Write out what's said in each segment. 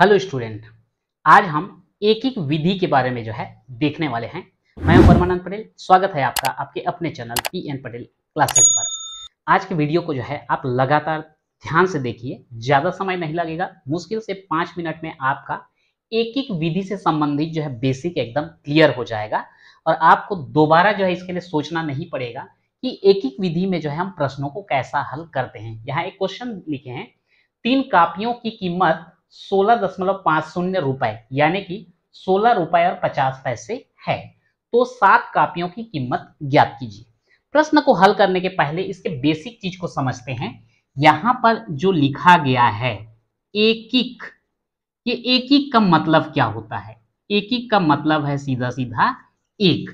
hello student आज हम एक एक विधि के बारे में जो है देखने वाले हैं मैं हूं परमानंद पटेल स्वागत है आपका आपके अपने channel P N Patel classes पर आज के वीडियो को जो है आप लगातार ध्यान से देखिए ज़्यादा समय नहीं लगेगा मुश्किल से पाँच मिनट में आपका एक एक विधि से संबंधित जो है बेसिक एकदम क्लियर हो जाएगा और आपको दोबारा जो है इसके लिए सोचना नहीं पड़ेगा कि एक एक विधि में जो है हम प्रश्नों को कैसा हल करते हैं यहाँ एक क्वेश्चन लिखे हैं तीन कापियों की कीमत सोलह दशमलव पांच शून्य रुपए यानी कि सोलह रुपए और पचास पैसे है तो सात कापियों की कीमत ज्ञात कीजिए प्रश्न को हल करने के पहले इसके बेसिक चीज को समझते हैं यहां पर जो लिखा गया है एकिक ये एकिक का मतलब क्या होता है एकिक का मतलब है सीधा सीधा एक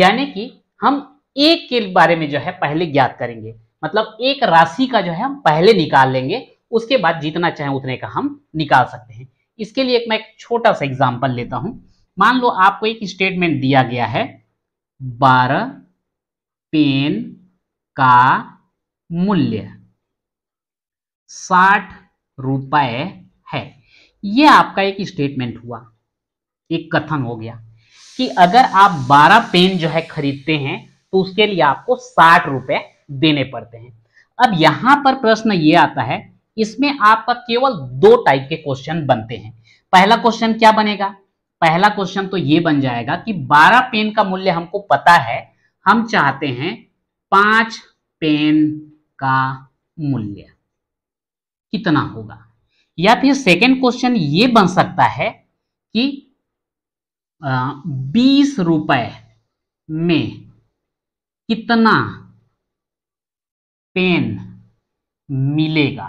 यानी कि हम एक के बारे में जो है पहले ज्ञात करेंगे मतलब एक राशि का जो है हम पहले निकाल लेंगे उसके बाद जितना चाहे उतने का हम निकाल सकते हैं इसके लिए एक मैं एक छोटा सा एग्जाम्पल लेता हूं मान लो आपको एक स्टेटमेंट दिया गया है बारह पेन का मूल्य साठ रुपए है यह आपका एक स्टेटमेंट हुआ एक कथन हो गया कि अगर आप 12 पेन जो है खरीदते हैं तो उसके लिए आपको साठ रुपए देने पड़ते हैं अब यहां पर प्रश्न यह आता है इसमें आपका केवल दो टाइप के क्वेश्चन बनते हैं पहला क्वेश्चन क्या बनेगा पहला क्वेश्चन तो ये बन जाएगा कि 12 पेन का मूल्य हमको पता है हम चाहते हैं पांच पेन का मूल्य कितना होगा या फिर सेकेंड क्वेश्चन ये बन सकता है कि बीस रुपए में कितना पेन मिलेगा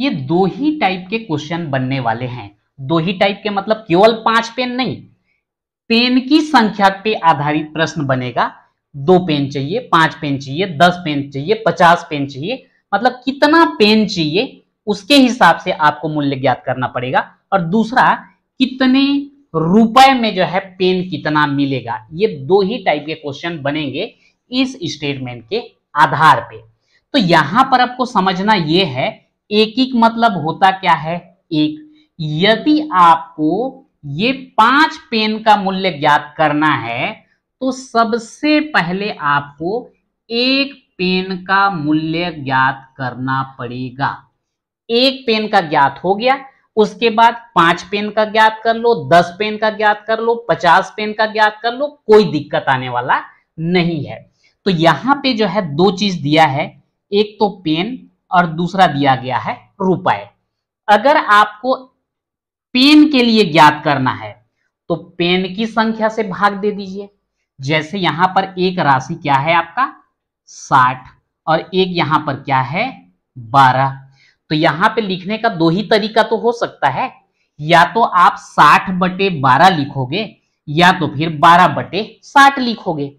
ये दो ही टाइप के क्वेश्चन बनने वाले हैं दो ही टाइप के मतलब केवल पांच पेन नहीं पेन की संख्या पे आधारित प्रश्न बनेगा दो पेन चाहिए पांच पेन चाहिए दस पेन चाहिए पचास पेन चाहिए मतलब कितना पेन चाहिए उसके हिसाब से आपको मूल्य ज्ञात करना पड़ेगा और दूसरा कितने रुपए में जो है पेन कितना मिलेगा ये दो ही टाइप के क्वेश्चन बनेंगे इस स्टेटमेंट के आधार पे तो यहां पर आपको समझना यह है एक एक मतलब होता क्या है एक यदि आपको ये पांच पेन का मूल्य ज्ञात करना है तो सबसे पहले आपको एक पेन का मूल्य ज्ञात करना पड़ेगा एक पेन का ज्ञात हो गया उसके बाद पांच पेन का ज्ञात कर लो दस पेन का ज्ञात कर लो पचास पेन का ज्ञात कर लो कोई दिक्कत आने वाला नहीं है तो यहां पे जो है दो चीज दिया है एक तो पेन और दूसरा दिया गया है रुपए अगर आपको पेन के लिए ज्ञात करना है तो पेन की संख्या से भाग दे दीजिए जैसे यहां पर एक राशि क्या है आपका साठ और एक यहां पर क्या है बारह तो यहां पे लिखने का दो ही तरीका तो हो सकता है या तो आप साठ बटे बारह लिखोगे या तो फिर बारह बटे साठ लिखोगे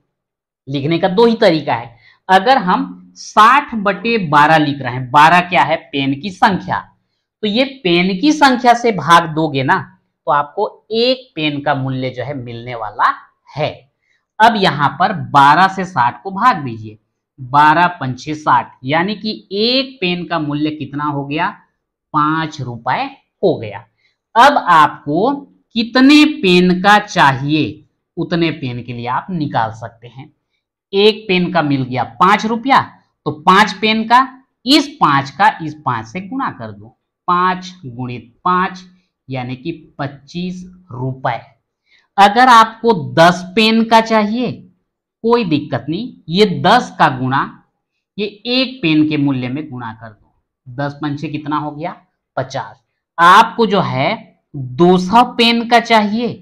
लिखने का दो ही तरीका है अगर हम साठ बटे बारह लिख रहे हैं बारह क्या है पेन की संख्या तो ये पेन की संख्या से भाग दोगे ना तो आपको एक पेन का मूल्य जो है मिलने वाला है अब यहां पर 12 से 60 को भाग दीजिए 12 पंचे साठ यानी कि एक पेन का मूल्य कितना हो गया पांच रुपए हो गया अब आपको कितने पेन का चाहिए उतने पेन के लिए आप निकाल सकते हैं एक पेन का मिल गया पांच रुपया तो पांच पेन का इस पांच का इस पांच से गुणा कर दो पांच गुणित पांच यानी कि पच्चीस रुपए अगर आपको दस पेन का चाहिए कोई दिक्कत नहीं ये दस का गुणा ये एक पेन के मूल्य में गुणा कर दो दस पंचे कितना हो गया पचास आपको जो है दो सौ पेन का चाहिए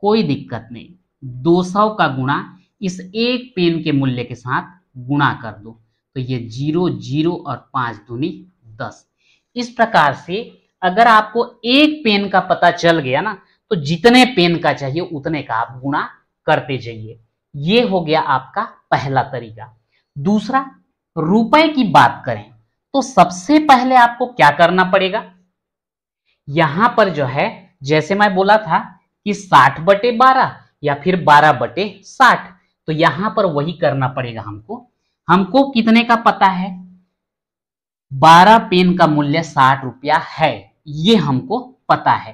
कोई दिक्कत नहीं दो सौ का गुणा इस एक पेन के मूल्य के साथ गुणा कर दो तो ये जीरो जीरो और पांच दूनी दस इस प्रकार से अगर आपको एक पेन का पता चल गया ना तो जितने पेन का चाहिए उतने का आप गुणा करते जाइए ये हो गया आपका पहला तरीका दूसरा रुपए की बात करें तो सबसे पहले आपको क्या करना पड़ेगा यहां पर जो है जैसे मैं बोला था कि साठ बटे बारह या फिर बारह बटे साठ तो यहां पर वही करना पड़ेगा हमको हमको कितने का पता है बारह पेन का मूल्य साठ रुपया है ये हमको पता है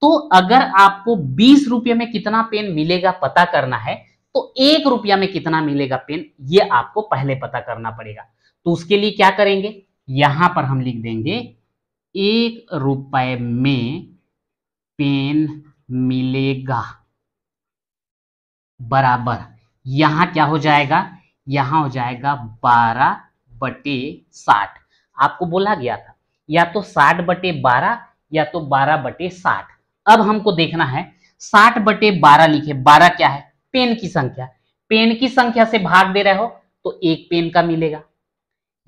तो अगर आपको बीस रुपये में कितना पेन मिलेगा पता करना है तो एक रुपया में कितना मिलेगा पेन ये आपको पहले पता करना पड़ेगा तो उसके लिए क्या करेंगे यहां पर हम लिख देंगे एक रुपए में पेन मिलेगा बराबर यहां क्या हो जाएगा यहाँ हो जाएगा बारह बटे साठ आपको बोला गया था या तो साठ बटे बारह या तो बारह बटे साठ अब हमको देखना है साठ बटे बारह लिखे बारह क्या है पेन की संख्या पेन की संख्या से भाग दे रहे हो तो एक पेन का मिलेगा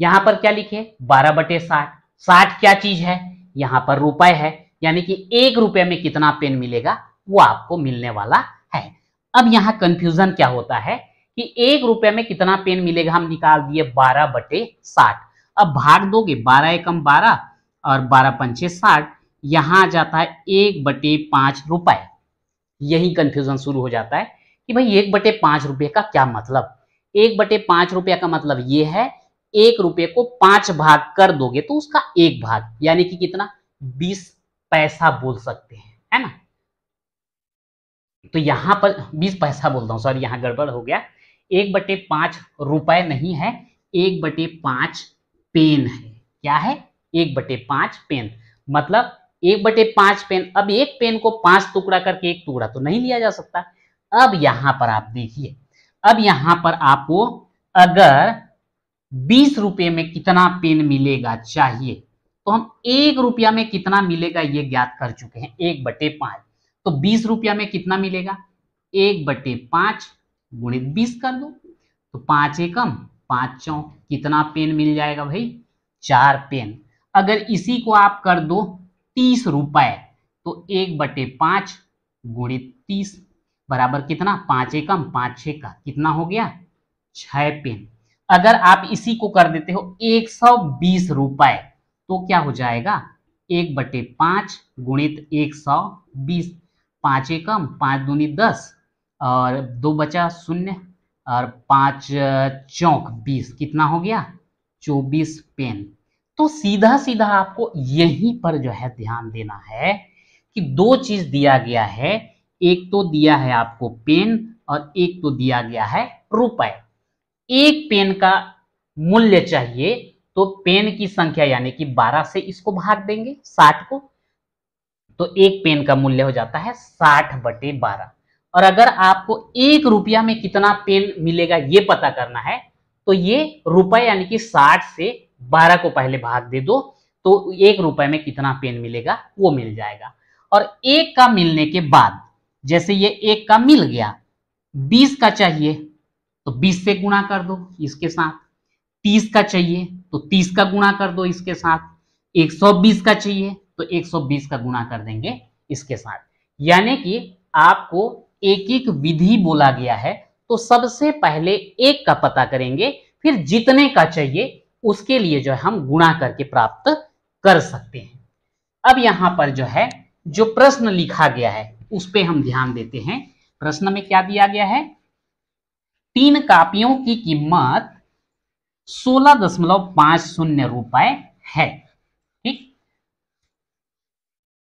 यहां पर क्या लिखे बारह बटे साठ साठ क्या चीज है यहां पर रुपए है यानी कि एक रुपए में कितना पेन मिलेगा वो आपको मिलने वाला है अब यहां कंफ्यूजन क्या होता है कि एक रुपए में कितना पेन मिलेगा हम निकाल दिए बारह बटे साठ अब भाग दोगे बारह एकम बारह और बारह पंचे साठ यहां जाता है एक बटे पांच रुपए यही कंफ्यूजन शुरू हो जाता है कि भाई एक बटे पांच रुपये का क्या मतलब एक बटे पांच रुपये का मतलब ये है एक रुपये को पांच भाग कर दोगे तो उसका एक भाग यानी कि कितना बीस पैसा बोल सकते हैं है ना तो यहां पर बीस पैसा बोलता हूं सॉरी यहां गड़बड़ हो गया एक बटे पांच रुपए नहीं है एक बटे पांच पेन है क्या है एक बटे पांच पेन मतलब एक बटे पांच पेन अब एक पेन को पांच टुकड़ा करके एक टुकड़ा तो नहीं लिया जा सकता अब यहां पर आप देखिए अब यहां पर आपको अगर बीस रुपए में कितना पेन मिलेगा चाहिए तो हम एक रुपया में कितना मिलेगा ये ज्ञात कर चुके हैं एक बटे पांच तो बीस रुपया में कितना मिलेगा एक बटे पांच गुणित बीस कर दो तो पांच एकम पांच चौ कितना पेन मिल जाएगा भाई चार पेन अगर इसी को आप कर दो तीस रुपए तो एक बटे पांच गुणित तीस बराबर कितना पांच एकम पांच छे का कितना हो गया छह पेन अगर आप इसी को कर देते हो एक सौ बीस रुपए तो क्या हो जाएगा एक बटे पांच गुणित एक सौ बीस पांच एकम पांच दूनी दस और दो बचा शून्य और पाँच चौक बीस कितना हो गया चौबीस पेन तो सीधा सीधा आपको यहीं पर जो है ध्यान देना है कि दो चीज दिया गया है एक तो दिया है आपको पेन और एक तो दिया गया है रुपए एक पेन का मूल्य चाहिए तो पेन की संख्या यानी कि 12 से इसको भाग देंगे 60 को तो एक पेन का मूल्य हो जाता है 60 बटे बारह और अगर आपको एक रुपया में कितना पेन मिलेगा ये पता करना है तो ये रुपए यानी कि साठ से बारह को पहले भाग दे दो तो एक रुपए में कितना पेन मिलेगा वो मिल जाएगा और एक का मिलने के बाद जैसे ये एक का मिल गया बीस का चाहिए तो बीस से गुणा कर दो इसके साथ तीस का चाहिए तो तीस का गुणा कर दो इसके साथ एक सौ बीस का चाहिए तो एक सौ बीस का गुणा कर देंगे इसके साथ यानी कि आपको एक एक विधि बोला गया है तो सबसे पहले एक का पता करेंगे फिर जितने का चाहिए उसके लिए जो है हम गुणा करके प्राप्त कर सकते हैं अब यहां पर जो है जो प्रश्न लिखा गया है उस पर हम ध्यान देते हैं प्रश्न में क्या दिया गया है तीन कापियों की कीमत सोलह दशमलव पांच शून्य रुपए है ठीक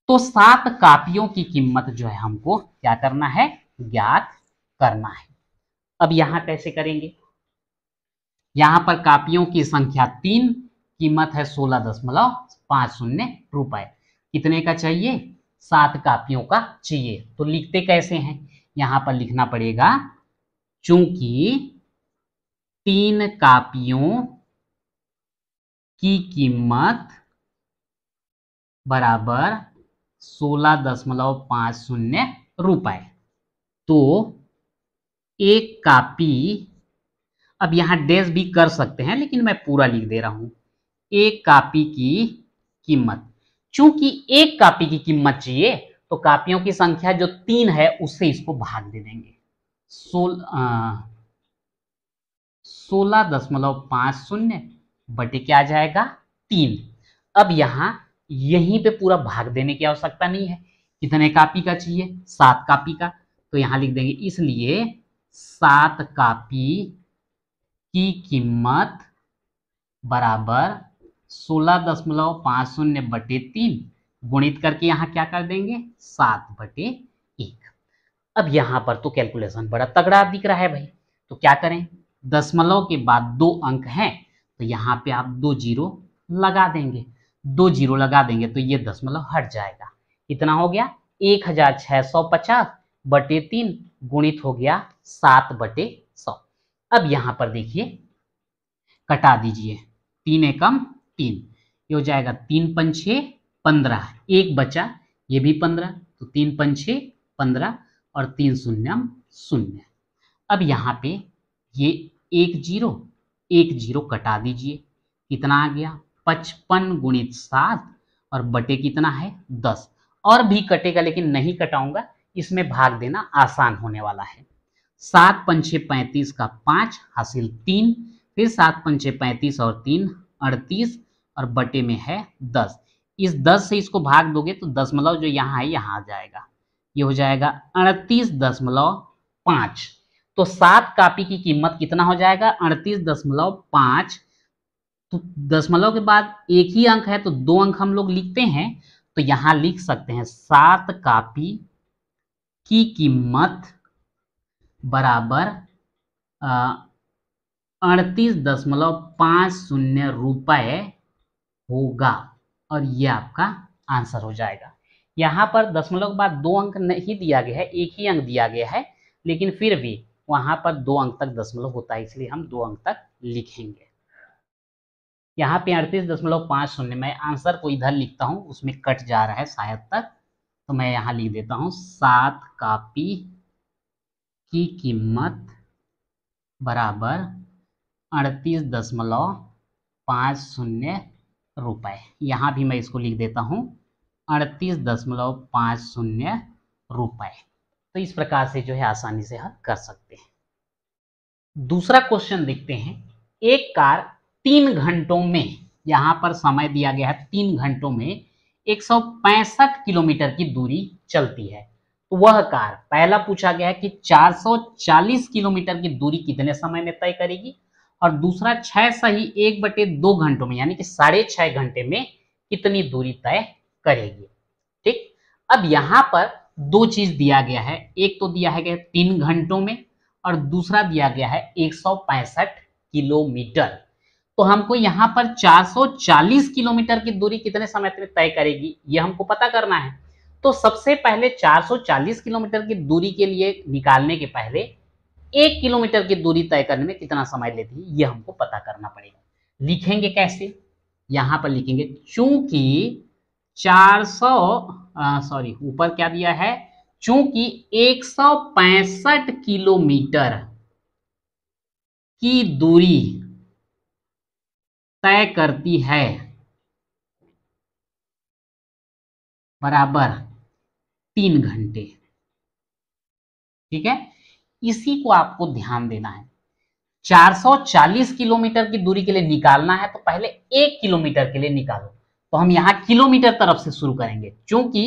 तो सात कापियों की कीमत जो है हमको क्या करना है ज्ञात करना है अब यहां कैसे करेंगे यहां पर कापियों की संख्या तीन कीमत है सोलह दशमलव पांच शून्य रुपए कितने का चाहिए सात कापियों का चाहिए तो लिखते कैसे हैं यहां पर लिखना पड़ेगा चूंकि तीन कापियों की कीमत बराबर सोलह दशमलव पांच शून्य रुपए तो एक कापी अब यहाँ डैश भी कर सकते हैं लेकिन मैं पूरा लिख दे रहा हूं एक कापी की कीमत चूंकि एक कापी की कीमत चाहिए तो कापियों की संख्या जो तीन है उससे इसको भाग दे देंगे सोल सोलह दशमलव पांच शून्य बटे क्या आ जाएगा तीन अब यहां यहीं पे पूरा भाग देने की आवश्यकता नहीं है कितने कापी का चाहिए सात कापी का तो यहाँ लिख देंगे इसलिए सात कापी की कीमत बराबर सोलह दशमलव पाँच शून्य बटे तीन गुणित करके यहाँ क्या कर देंगे सात बटे एक अब यहाँ पर तो कैलकुलेशन बड़ा तगड़ा दिख रहा है भाई तो क्या करें दशमलव के बाद दो अंक हैं तो यहाँ पे आप दो जीरो लगा देंगे दो जीरो लगा देंगे तो ये दशमलव हट जाएगा इतना हो गया एक हजार छः सौ पचास बटे तीन गुणित हो गया सात बटे सौ अब यहां पर देखिए कटा दीजिए तीन एकम तीन ये हो जाएगा तीन पंचे पंद्रह एक बचा ये भी पंद्रह तो तीन पंचे पंद्रह और तीन शून्य शून्य अब यहां पे ये एक जीरो एक जीरो कटा दीजिए कितना आ गया पचपन गुणित सात और बटे कितना है दस और भी कटेगा लेकिन नहीं कटाऊंगा इसमें भाग देना आसान होने वाला है सात पंचे पैंतीस का पांच हासिल तीन फिर सात पंचे पैंतीस और तीन अड़तीस और बटे में है दस इस दस से इसको भाग दोगे तो दसमलव जो यहाँ है यहाँ आ जाएगा ये हो जाएगा अड़तीस दशमलव पांच तो सात कापी की कीमत कितना हो जाएगा अड़तीस दशमलव पांच तो दशमलव के बाद एक ही अंक है तो दो अंक हम लोग लिखते हैं तो यहाँ लिख सकते हैं सात कापी की कीमत बराबर अड़तीस दशमलव पाँच शून्य रुपये होगा और ये आपका आंसर हो जाएगा यहाँ पर दशमलव के बाद दो अंक नहीं दिया गया है एक ही अंक दिया गया है लेकिन फिर भी वहाँ पर दो अंक तक दशमलव होता है इसलिए हम दो अंक तक लिखेंगे यहाँ पे अड़तीस दशमलव पाँच शून्य मैं आंसर को इधर लिखता हूँ उसमें कट जा रहा है शायद तक तो मैं यहाँ लिख देता हूँ सात कापी की कीमत बराबर अड़तीस दशमलव पाँच शून्य रुपये यहाँ भी मैं इसको लिख देता हूँ अड़तीस दशमलव पाँच शून्य रुपये तो इस प्रकार से जो है आसानी से हल कर सकते हैं दूसरा क्वेश्चन देखते हैं एक कार तीन घंटों में यहाँ पर समय दिया गया है तीन घंटों में 165 किलोमीटर की दूरी चलती है तो वह कार पहला पूछा गया है कि 440 किलोमीटर की दूरी कितने समय में तय करेगी और दूसरा छह सही एक बटे दो घंटों में यानी कि साढ़े छह घंटे में कितनी दूरी तय करेगी ठीक अब यहां पर दो चीज दिया गया है एक तो दिया है तीन घंटों में और दूसरा दिया गया है एक किलोमीटर तो हमको यहाँ पर 440 किलोमीटर की दूरी कितने समय में तय करेगी ये हमको पता करना है तो सबसे पहले 440 किलोमीटर की दूरी के लिए निकालने के पहले एक किलोमीटर की दूरी तय करने में कितना समय लेती है ये हमको पता करना पड़ेगा लिखेंगे कैसे यहाँ पर लिखेंगे चूंकि 400 सॉरी ऊपर क्या दिया है चूंकि एक किलोमीटर की दूरी तय करती है बराबर तीन घंटे ठीक है इसी को आपको ध्यान देना है 440 किलोमीटर की दूरी के लिए निकालना है तो पहले एक किलोमीटर के लिए निकालो तो हम यहां किलोमीटर तरफ से शुरू करेंगे क्योंकि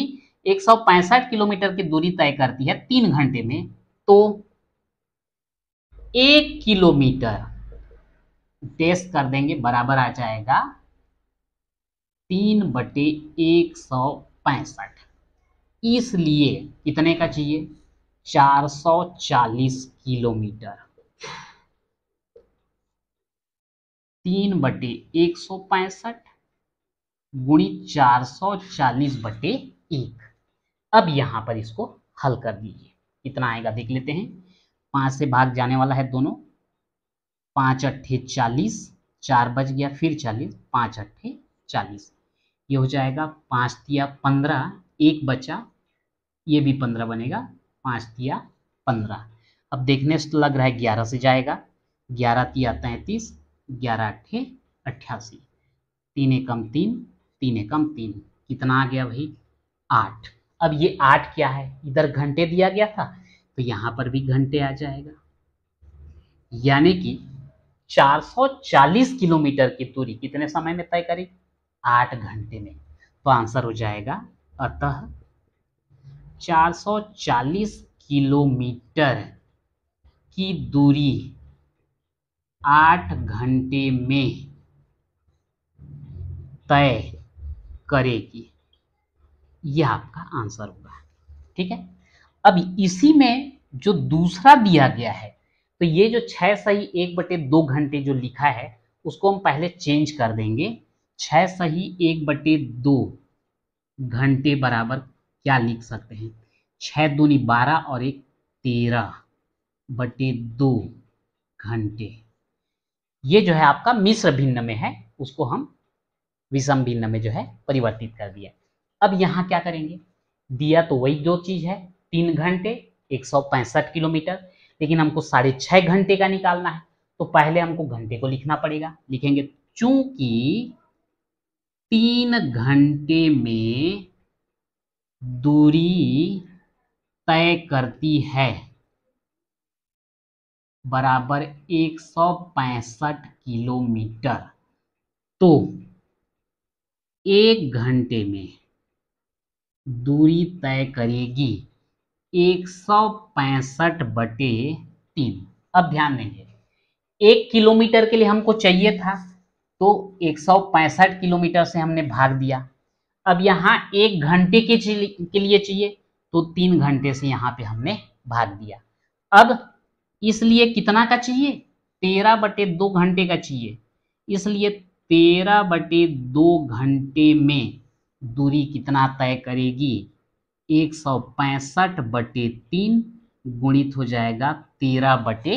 एक किलोमीटर की दूरी तय करती है तीन घंटे में तो एक किलोमीटर टेस्ट कर देंगे बराबर आ जाएगा तीन बटे एक सौ पैंसठ इसलिए कितने का चाहिए चार सौ चालीस किलोमीटर तीन बटे एक सौ पैंसठ गुणी चार सौ चालीस बटे एक अब यहां पर इसको हल कर दीजिए कितना आएगा देख लेते हैं पांच से भाग जाने वाला है दोनों पाँच अट्ठे चालीस चार बज गया फिर चालीस पाँच अट्ठे चालीस ये हो जाएगा पाँच दिया पंद्रह एक बचा ये भी पंद्रह बनेगा पाँच दिया पंद्रह अब देखने से तो लग रहा है ग्यारह से जाएगा ग्यारह तिया तैंतीस ग्यारह अट्ठे अट्ठासी तीन एकम तीन तीन एकम तीन कितना आ गया भाई आठ अब ये आठ क्या है इधर घंटे दिया गया था तो यहाँ पर भी घंटे आ जाएगा यानी कि 440 किलोमीटर की दूरी कितने समय में तय करी आठ घंटे में तो आंसर हो जाएगा अतः 440 किलोमीटर की दूरी आठ घंटे में तय करेगी यह आपका आंसर होगा ठीक है अब इसी में जो दूसरा दिया गया है तो ये जो छः सही एक बटे दो घंटे जो लिखा है उसको हम पहले चेंज कर देंगे छः सही एक बटे दो घंटे बराबर क्या लिख सकते हैं छः दूनी बारह और एक तेरह बटे दो घंटे ये जो है आपका मिश्र भिन्न में है उसको हम विषम भिन्न में जो है परिवर्तित कर दिया अब यहाँ क्या करेंगे दिया तो वही जो चीज़ है तीन घंटे एक किलोमीटर लेकिन हमको साढ़े छः घंटे का निकालना है तो पहले हमको घंटे को लिखना पड़ेगा लिखेंगे चूंकि तीन घंटे में दूरी तय करती है बराबर पैंसठ किलोमीटर तो एक घंटे में दूरी तय करेगी एक सौ पैंसठ बटे तीन अब ध्यान देंगे एक किलोमीटर के लिए हमको चाहिए था तो एक सौ पैंसठ किलोमीटर से हमने भाग दिया अब यहाँ एक घंटे के, के लिए चाहिए तो तीन घंटे से यहाँ पे हमने भाग दिया अब इसलिए कितना का चाहिए तेरह बटे दो घंटे का चाहिए इसलिए तेरह बटे दो घंटे में दूरी कितना तय करेगी एक सौ पैंसठ बटे तीन गुणित हो जाएगा तेरह बटे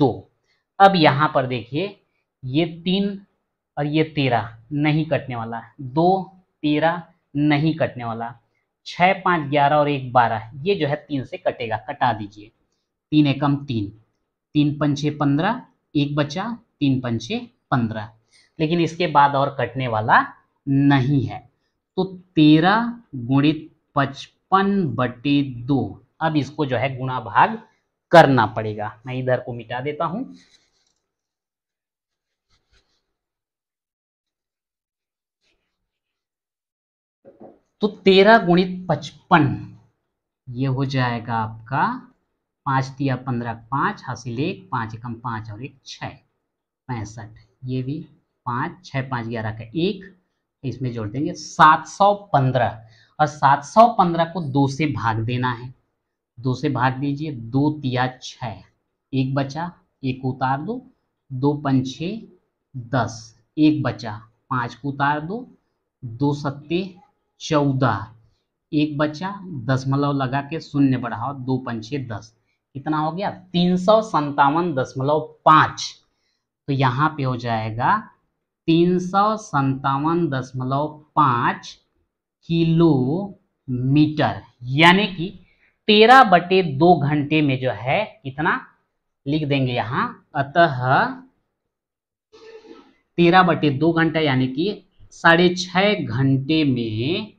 दो अब यहाँ पर देखिए ये तीन और ये तेरह नहीं कटने वाला दो तेरह नहीं कटने वाला छः पाँच ग्यारह और एक बारह ये जो है तीन से कटेगा कटा दीजिए तीन एकम तीन तीन पंचे पंद्रह एक बचा तीन पंचे पंद्रह लेकिन इसके बाद और कटने वाला नहीं है तो तेरह गुणित पच पन बटे दो अब इसको जो है गुणा भाग करना पड़ेगा मैं इधर को मिटा देता हूं तो तेरह गुणित पचपन ये हो जाएगा आपका पांच दिया पंद्रह पांच हासिल एक पांच एकम पांच और एक छ पैंसठ ये भी पांच छह पांच ग्यारह का एक इसमें जोड़ देंगे सात सौ पंद्रह और 715 को दो से भाग देना है दो से भाग दीजिए दो तिया छ एक बचा एक उतार दो दो पंचे दस एक बचा पाँच को उतार दो दो सत्ते चौदह एक बचा दसमलव लगा के शून्य बढ़ाओ दो पंचे दस कितना हो गया तीन सौ संतावन दशमलव पाँच तो यहाँ पे हो जाएगा तीन सौ संतावन दशमलव पाँच किलोमीटर यानी कि तेरह बटे दो घंटे में जो है कितना लिख देंगे यहाँ अतः तेरह बटे दो घंटा यानी कि साढ़े छह घंटे में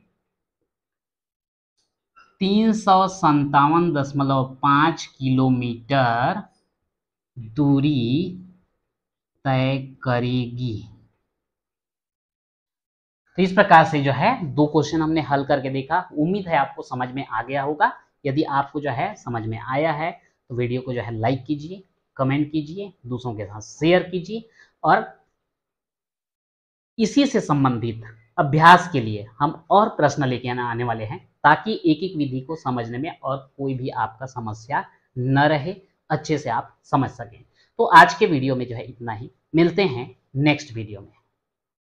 तीन सौ संतावन दशमलव पांच किलोमीटर दूरी तय करेगी तो इस प्रकार से जो है दो क्वेश्चन हमने हल करके देखा उम्मीद है आपको समझ में आ गया होगा यदि आपको जो है समझ में आया है तो वीडियो को जो है लाइक कीजिए कमेंट कीजिए दूसरों के साथ शेयर कीजिए और इसी से संबंधित अभ्यास के लिए हम और प्रश्न लेके आने वाले हैं ताकि एक एक विधि को समझने में और कोई भी आपका समस्या न रहे अच्छे से आप समझ सकें तो आज के वीडियो में जो है इतना ही मिलते हैं नेक्स्ट वीडियो में